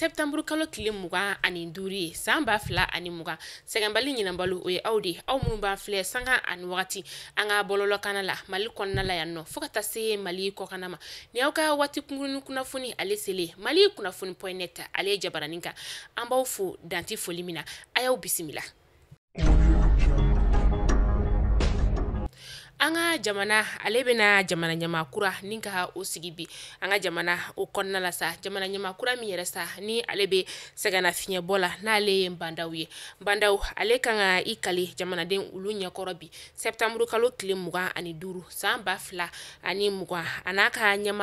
sɛptanburu kalo tile mugan ani duuru ye saan b'a fila ani mugan sɛgɛnbali ɲinabalo o ye aw de aw minnu b'an filɛ sanga ani wagati an ka bɔlɔlɔkana la mali kɔnɔna la yan nɔ fɔɔ ka ta se mali kɔkana ma ni aw ka waati kunkurunin kunnafoni ale sele mali kunnafoni poinɛt ale ye jabaranin kan an b'aw fo danti foli min na a y'aw bisimila an ka jamana ale bɛna jamana ɲamakura ni ka o sigi bi an ka jamana o la sa jamana ɲamakura min yɛrɛ sa ni ale bɛ sɛgɛnna fiɲɛbɔ la n'ale ye bandaw ye bandaw ale kan ka i kali jamanaden olu ɲɛkɔrɔ bi kalo tile mugan ani duru san ba ani mugan a n'a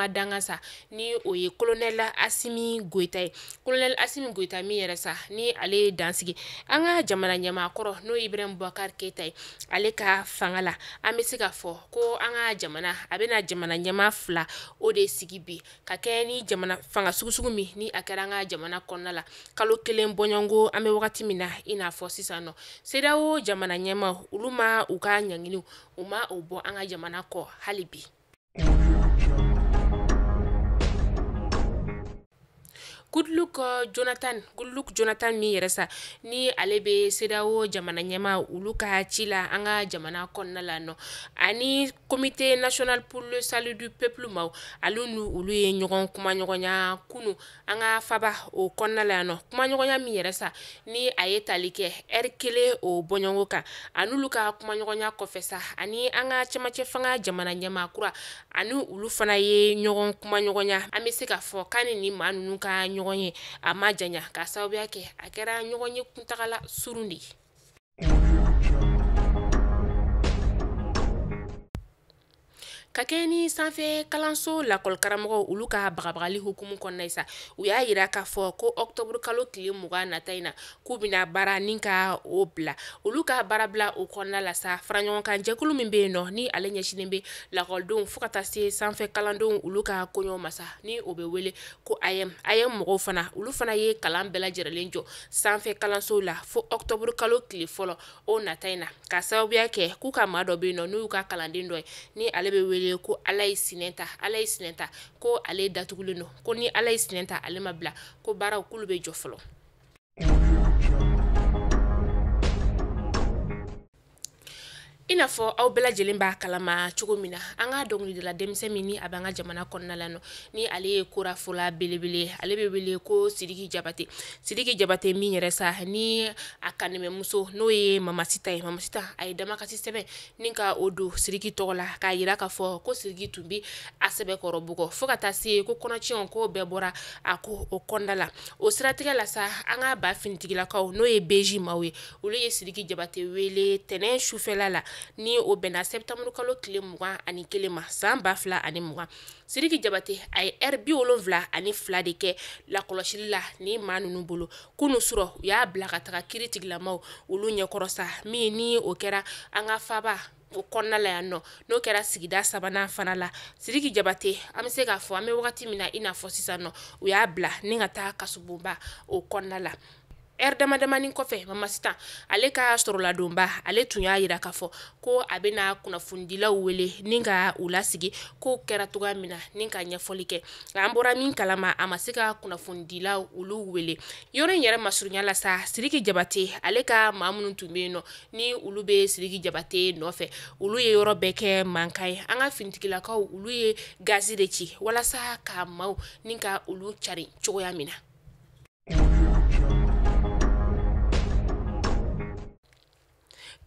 danga sa ni o ye kolonɛl asimi goita ye kolonɛl asimi goita min yɛrɛ ni ale ye dansigi an ka jamana ɲamakɔrɔ n'o ibrahim bubakar keyita ye ale ka fanga la ka k'a fɔ ko an ka jamana a bena jamana ɲɛma fila o de sigi bi ka kɛ ni jamana fanga sugusugu min ni a kɛra an ka jamana kɔnɔna la kalo kelen bɔɲɔngo an be wagati min na i n'a fɔ sisan nɔ seda jamana ɲɛma olu ma u ka ɲanginiw u ma o bɔ an ka jamana kɔ hali bi uh, jonathan goodluck jonathan min yɛrɛ sa ni alebe be sedawo jamana ɲɛma olu ka ci la an jamana la ani comité national pour le salut du peuple maw ale nu olu ye ɲɔgɔn kunu an faba o kɔnɔna la nɔ kumaɲɔgɔnya min yɛrɛ ni a ye tali kɛ ɛri o bonyongoka kan an'olu ka kumaɲɔgɔnya kɔfɛ sa ani anga ka camacɛ fanga jamana ɲɛma kura ani olu fana ye ɲɔgɔn kumaɲɔgɔnya an be se k'a fɔ kani ni ma nunu ka ɲɔgɔn ɲɔgɔn ye kasa ma janya k'a sababuya surundi ka kɛɲɛ ni sanfɛ kalanso lakɔlikaramɔgɔw olu ka bagabagali hukumu kɔnɔna ye sa u y'a yira k'a fɔ ko ɔktɔburu kalo tile mugan nata in na k'u bena baara ni ka o bila olu ka baara bila o kɔnɔna la sa faraɲɔgɔnkan jɛkulu min be yen nɔ ni ale ɲɛsinin be lakɔlidenw fɔɔ ka taa se sanfɛ kalandenw olu ka koɲɔw masa ni o be wele ko ayɛm ayɛm mɔgɔw fana olu fana ye kalan bɛɛ lajɛrɛlen jɔ sanfɛ kalansow la fɔɔ ɔktɔburu kalo tile fɔlɔ o nata in na k'a sababuya kɛ k'u ka ma dɔ be yen nɔ n'u ka kalanden dɔ ye ni ale be wele ye ko ala ye sinɛ ta ala ye sinɛ ta ko ale datugulen don ko ni ala ye sinɛ ale ma bila ko baaraw k'olu bɛ jɔ fɔlɔ n'a fɔ aw bɛɛ lajɛlen b'a kalama cogo min na an ka dɔngilidala denmisɛn min ni a b'an ka jamana kɔnɔna la nɔ ni ale ye korafola belebele ale bɛ wele ko sidiki jabate sidiki jabate min yɛrɛ sa ni a kanimɛmuso n'o ye mamasita ye mamasita a ye damakasi sɛbɛn ni ka o don sidiki tɔgɔ la k'a yira k'a fɔ ko sidiki tun bi a sɛbɛkɔrɔ bugɔ fɔɔ ka taa se ko kɔnɔtiɲɛw ko bɛɛ bɔra a ko o kɔnda la o siratigɛ la sa an ka ba finitigilakaw n'o ye beji maw ye olu ye sidiki jabate wele tɛnɛ sufɛla la ni o bɛnna sɛbitanburu kalo tile mugan ani kelen ma saan b'a fila ani mugan siriki jabate a ye ɛri bi wolonfila ani fila de kɛ lakɔlɔsili la ni maa nunu bolo kunu sɔrɔ u y'a bila ka taga kiri tigilamaw olu ɲɛkɔrɔsa min ni o kɛra an ka faba o kɔnɔna la yan nɔ n'o kɛra sigida sabanan fana la siriki jabate an be se k'a fɔ an be wagati min na i n'a fɔ sisan nɔ u y'a bila ni ka taa kasobonba o kɔnɔna la r dama damani kɔfɛ mamasitan ale ka sɔrɔladonba ale tun y'a yira k'a fɔ ko a bena kunnafonidilaw wele ni ka u lasigi kow kɛra cogoya min na ni ka ɲɛfɔli kɛ an bɔra min kalama a ma se ka kunnafonidilaw olu wele yɔrɔ in yɛrɛ masurunya la sa siriki jabate ale ka maa minnu tun be nɔ ni olu be siriki jabate nɔfɛ olu ye yɔrɔ bɛɛ kɛ manka ye an ka fintigilakaw olu ye gazi de ci walasa ka maw ni ka olu cari cogoya min na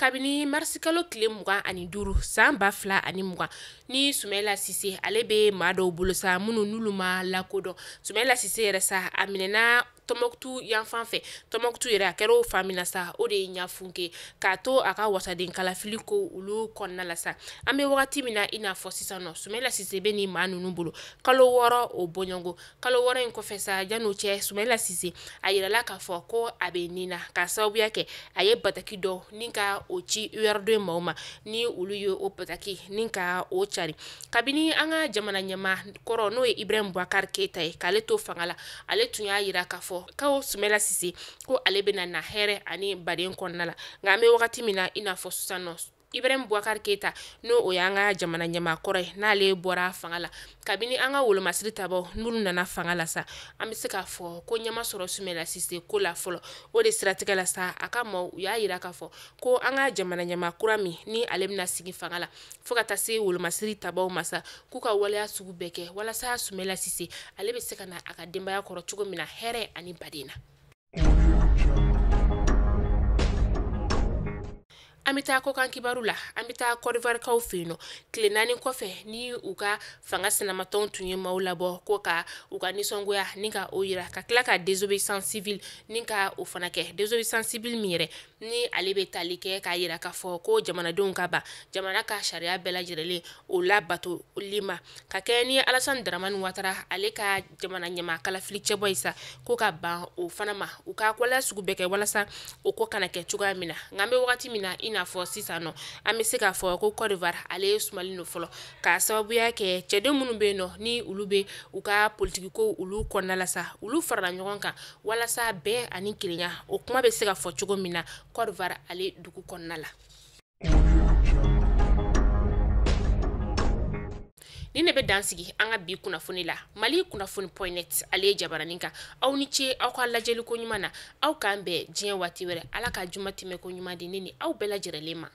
kabini marisikalo tile mugan ani duru saan ba fila ani mugan ni sumayila sise ale be ma dɔw bolosa minnu n'olu ma lakodɔn sumɛla sise yɛrɛ sa a minɛna tomoktu yanfan fɛ tomoktu yɛrɛ a kɛra o fan sa o de ye ɲafunke y'a k'a to a ka wasaden kalafili ko olu kɔnɔna la sa an bɛ wagati min na i n'a fɔ sisan nɔ Sumayila Sise bɛ nin kalo wɔɔrɔ o kalo wɔɔrɔ in kɔfɛ sa cɛ Sumayila Sise a yirala k'a fɔ ko a bɛ nin na k'a sababuya kɛ a ye bataki dɔ ni ka o ci URD maaw ma ni olu ye o bataki ni o cari kabini an ka jamana ɲɛmaa kɔrɔ n'o ye Ibrahim Boubacar Keita ye k'ale to fanga ale tun y'a yira k'a fɔ fɔ sumela sumɛla sise ko ale bena na hɛrɛ ani baden kɔnna la nka an be wagati min na i n'a fɔ susan nɔ ibrahim bubakar keyita n'o o y'an ka jamana ɲɛma kɔrɔ ye n'ale bɔra fanga la kabini an ka wolomasiri tabaw n'olu nana fanga la sa an be se k'a fɔ ko ɲɛma sɔrɔ sumɛla sise ko la fɔlɔ o de siratigɛ la sa a ka maw u y'a yira k'a fɔ ko an ka jamana ɲɛma kura min ni ale bena sigi fanga la fɔɔ ka taa se wolomasiri tabaw ma sa k'u ka waleya sugu bɛɛ kɛ walasa sumɛla sise ale be se ka na a ka denbaya kɔrɔ cogo min na hɛrɛ ani baden na an bɛ taa kɔkan kibaru la an bɛ taa kɔdivarikaw fɛ yen nɔ tile naani kɔfɛ ni u ka fanga sinamatɔnw tun ye maaw labɔ ko ka u ka nisɔngoya ni ka o yira ka tila ka désobéissance civile ni ka o fana kɛ désobéissance civile min yɛrɛ ni ale bɛ tali kɛ k'a yira k'a fɔ ko jamanadenw ka ban jamana ka sariya bɛɛ lajɛlen o labatoli ma ka kɛɲɛ ni alasani daramani watara ale ka jamana ɲɛma kalafili cɛbɔ ye sa ko ka ban o fana ma u ka waleya sugu bɛɛ kɛ walasa o ko kana kɛ cogoya min na nka an bɛ wagati min na i n'a fɔ sisan nɔ an bɛ se k'a fɔ ko cote d'ivoire ale ye sumali nɔ fɔlɔ k'a sababuya kɛ cɛden minnu bɛ yen nɔ ni olu bɛ u ka politiki ko olu kɔnɔna la sa olu farala ɲɔgɔn kan walasa bɛn ani kelenya o kuma be se ka fɔ cogo min na Kɔdiwari ale dugu kɔnɔna la ni ne bɛ dansigi an ka bi kunnafoni la mali kunnafoni poinet ale ye jabaranin kan aw ni ce aw ka lajɛliko ɲuman na aw k'an bɛn diɲɛ waati wɛrɛ ala ka juma tɛmɛ ko ɲuman di ne ni aw bɛɛ lajɛlenlen ma